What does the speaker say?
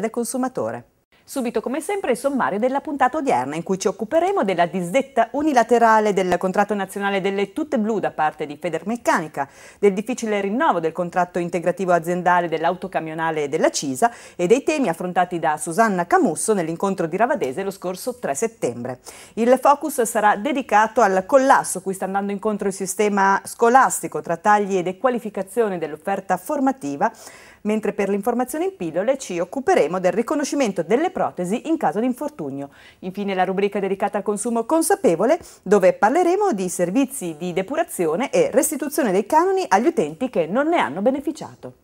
da consumatore. Subito come sempre il sommario della puntata odierna in cui ci occuperemo della disdetta unilaterale del contratto nazionale delle tutte blu da parte di Federmeccanica, del difficile rinnovo del contratto integrativo aziendale dell'autocamionale della CISA e dei temi affrontati da Susanna Camusso nell'incontro di Ravadese lo scorso 3 settembre. Il focus sarà dedicato al collasso cui sta andando incontro il sistema scolastico tra tagli e dequalificazione dell'offerta formativa mentre per l'informazione in pillole ci occuperemo del riconoscimento delle protesi in caso di infortunio. Infine la rubrica dedicata al consumo consapevole dove parleremo di servizi di depurazione e restituzione dei canoni agli utenti che non ne hanno beneficiato.